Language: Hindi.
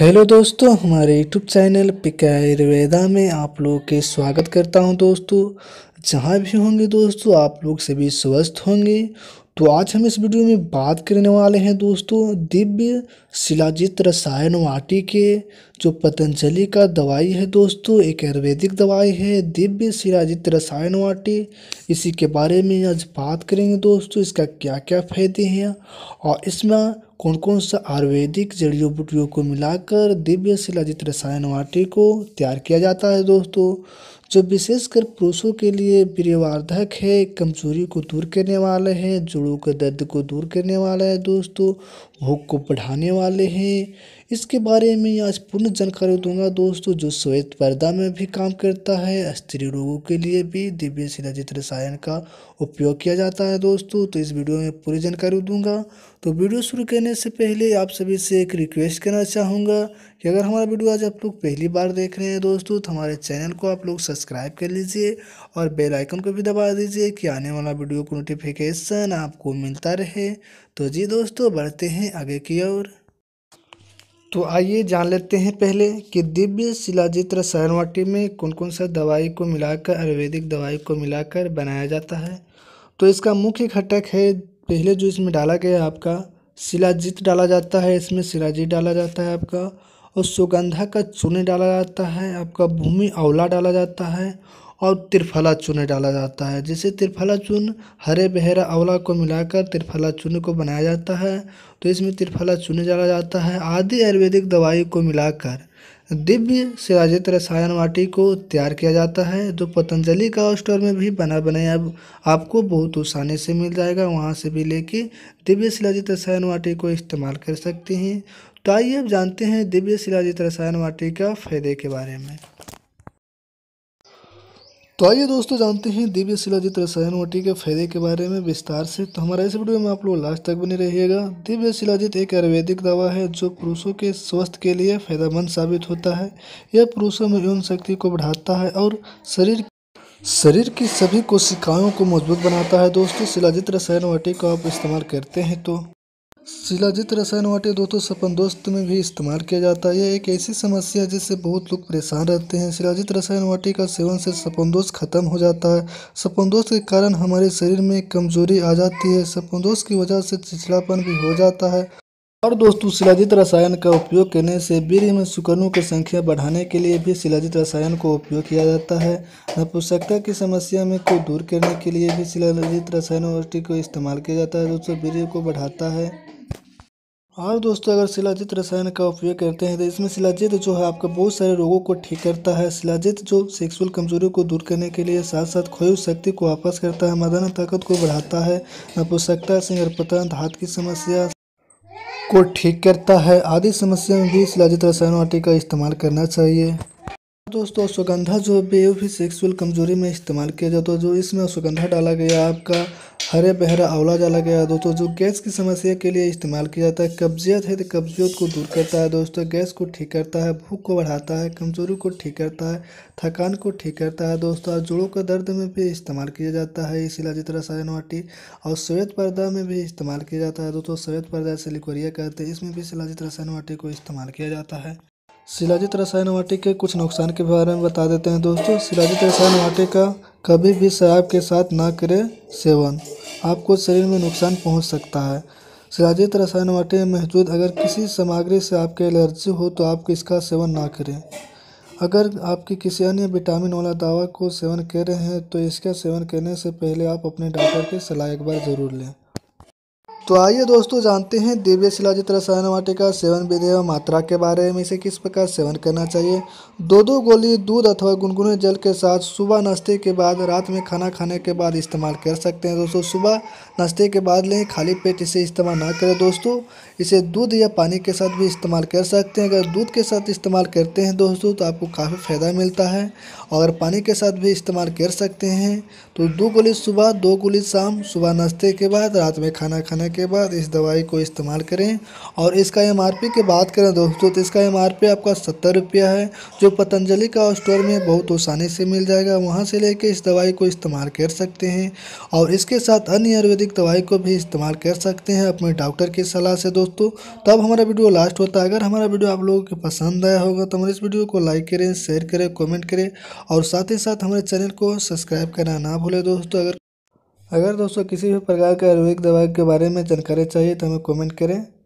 हेलो दोस्तों हमारे यूट्यूब चैनल पिका आयुर्वेदा में आप लोग के स्वागत करता हूं दोस्तों जहां भी होंगे दोस्तों आप लोग सभी स्वस्थ होंगे तो आज हम इस वीडियो में बात करने वाले हैं दोस्तों दिव्य शिलाजित रसायन वाटी के जो पतंजलि का दवाई है दोस्तों एक आयुर्वेदिक दवाई है दिव्य शिलाजित रसायन वाटी इसी के बारे में आज बात करेंगे दोस्तों इसका क्या क्या फ़ायदे हैं और इसमें कौन कौन सा आयुर्वेदिक जड़ियों बूटियों को मिलाकर दिव्य शिलाजित रसायन वाटी को तैयार किया जाता है दोस्तों जो विशेषकर पुरुषों के लिए प्रियवर्धक है कमजोरी को दूर करने वाले हैं जोड़ों के दर्द को दूर करने वाला है दोस्तों भूख को बढ़ाने वाले हैं इसके बारे में आज पूर्ण जानकारी दूंगा दोस्तों जो श्वेत पर्दा में भी काम करता है स्त्री रोगों के लिए भी दिव्य शिलाजित रसायन का उपयोग किया जाता है दोस्तों तो इस वीडियो में पूरी जानकारी दूंगा तो वीडियो शुरू करने से पहले आप सभी से एक रिक्वेस्ट करना चाहूँगा कि अगर हमारा वीडियो आज आप लोग पहली बार देख रहे हैं दोस्तों तो हमारे चैनल को आप लोग सब्सक्राइब कर लीजिए और बेल आइकन को भी दबा दीजिए कि आने वाला वीडियो को नोटिफिकेशन आपको मिलता रहे तो जी दोस्तों बढ़ते हैं आगे की ओर तो आइए जान लेते हैं पहले कि दिव्य शिलाजित्र शरणवाटी में कौन कौन सा दवाई को मिलाकर आयुर्वेदिक दवाई को मिलाकर बनाया जाता है तो इसका मुख्य घटक है पहले जो इसमें डाला गया आपका शिलाजित डाला जाता है इसमें शिलाजित डाला जाता है आपका और सुगंधा का चूने डाला जाता है आपका भूमि आंवला डाला जाता है और त्रिफला चूने डाला जाता है जैसे त्रिफला चून हरे बहरा आंवला को मिलाकर त्रिफला चून को बनाया जाता है तो इसमें त्रिफला चूने डाला जाता है आदि आयुर्वेदिक दवाई को मिलाकर दिव्य सिराजित रसायन वाटी को तैयार किया जाता है जो पतंजलि का स्टोर में भी बना बनाए अब आपको बहुत आसानी से मिल जाएगा वहाँ से भी लेके दिव्य सिराजित रसायन वाटी को इस्तेमाल कर सकते हैं तो आइए अब जानते हैं दिव्य शिलाजित रसायन वाटिका फायदे के बारे में तो आइए दोस्तों जानते हैं दिव्य शिलाजित रसायन वाटिका फायदे के बारे में विस्तार से तो हमारा इस वीडियो में आप लोग लास्ट तक बने रहिएगा दिव्य शिलाजित एक आयुर्वेदिक दवा है जो पुरुषों के स्वास्थ्य के लिए फायदेमंद साबित होता है यह पुरुषों में यौन शक्ति को बढ़ाता है और शरीर शरीर की सभी कोशिकाओं को मजबूत बनाता है दोस्तों शिलाजित रसायन वाटिका आप इस्तेमाल करते हैं तो शिलाजित रसायन वाटे दोस्तों सपन दोस्त में भी इस्तेमाल किया जाता है यह एक ऐसी समस्या है जिससे बहुत लोग परेशान रहते हैं शिलाजित रसायन वाटी का सेवन से सपन दोस्त खत्म हो जाता है सपन दोस्त के कारण हमारे शरीर में कमजोरी आ जाती है दोस्त की वजह से चिचलापन भी हो जाता है और दोस्तों शिलाजित रसायन का उपयोग करने से वीर्य में सुकनों की संख्या बढ़ाने के लिए भी शिलाजित रसायन को उपयोग किया जाता है नपुंसकता की समस्या में को दूर करने के लिए भी शिलाजित रसायन वाटी को इस्तेमाल किया जाता है दोस्तों वीर को बढ़ाता है और दोस्तों अगर शिलाजित रसायन का उपयोग करते हैं तो इसमें शिलाजित जो है आपका बहुत सारे रोगों को ठीक करता है शिलाजित जो सेक्सुअल कमजोरी को दूर करने के लिए साथ साथ खोई शक्ति को वापस करता है मदाना ताकत को बढ़ाता है नपुसकता सिंगरपतन धात की समस्या को ठीक करता है आदि समस्या में भी शिलाजित रसायनों आटे का इस्तेमाल करना चाहिए दोस्तों सुगंधा जो भी भी सेक्सुअल कमजोरी में इस्तेमाल किया जाता है जो इसमें सुगंधा डाला गया आपका हरे बहरा आंवला डाला गया दोस्तों जो गैस की समस्या के लिए इस्तेमाल किया जाता है कब्जियत है तो कब्जियत को दूर करता है दोस्तों गैस को ठीक करता है भूख को बढ़ाता है कमजोरी को ठीक करता है थकान को ठीक करता है दोस्तों जोड़ों का दर्द में भी इस्तेमाल किया जाता है इस इलाजित रसायन वाटी और श्वेत पर्दा में भी इस्तेमाल किया जाता है दोस्तों श्वेत पर्दा से लिकोरिया कहते हैं इसमें भी शिलाजित रसायन वाटी को इस्तेमाल किया जाता है शिलाजित रसायन वाटी के कुछ नुकसान के बारे में बता देते हैं दोस्तों शिलाजित रसायन वाटी का कभी भी शराब के साथ ना करें सेवन आपको शरीर में नुकसान पहुंच सकता है शिलाजित रसायन वाटी में मौजूद अगर किसी सामग्री से आपके एलर्जी हो तो आप इसका सेवन ना करें अगर आपकी किसी अन्य विटामिन वाला दवा को सेवन कर रहे हैं तो इसका सेवन करने से पहले आप अपने डॉक्टर की सलाह एक बार ज़रूर लें तो आइए दोस्तों जानते हैं दिव्य शिलाजित रसायन वाटे का सेवन विधि एवं मात्रा के बारे में इसे किस प्रकार सेवन करना चाहिए दो दो गोली दूध अथवा गुनगुने जल के साथ सुबह नाश्ते के बाद रात में खाना खाने के बाद इस्तेमाल कर सकते हैं दोस्तों सुबह नाश्ते के बाद लें खाली पेट इसे इस्तेमाल ना करें दोस्तों इसे दूध या पानी के साथ भी इस्तेमाल कर सकते हैं अगर दूध के साथ इस्तेमाल करते हैं दोस्तों तो आपको काफ़ी फ़ायदा मिलता है और पानी के साथ भी इस्तेमाल कर सकते हैं तो दो गोली सुबह दो गोली शाम सुबह नाश्ते के बाद रात में खाना खाने के बाद इस दवाई को इस्तेमाल करें और इसका एम की बात करें दोस्तों तो इसका एम आपका सत्तर रुपया है जो पतंजलि का स्टोर में बहुत आसानी से मिल जाएगा वहाँ से लेके इस दवाई को इस्तेमाल कर सकते हैं और इसके साथ अन्य आयुर्वेदिक दवाई को भी इस्तेमाल कर सकते हैं अपने डॉक्टर की सलाह से दोस्तों तब हमारा वीडियो लास्ट होता है अगर हमारा वीडियो आप लोगों को पसंद आया होगा तो हमारे इस वीडियो को लाइक करें शेयर करें कॉमेंट करें और साथ ही साथ हमारे चैनल को सब्सक्राइब करना ना भूलें दोस्तों अगर अगर दोस्तों किसी भी प्रकार के आयुर्वेदिक दवाई के बारे में जानकारी चाहिए तो हमें कमेंट करें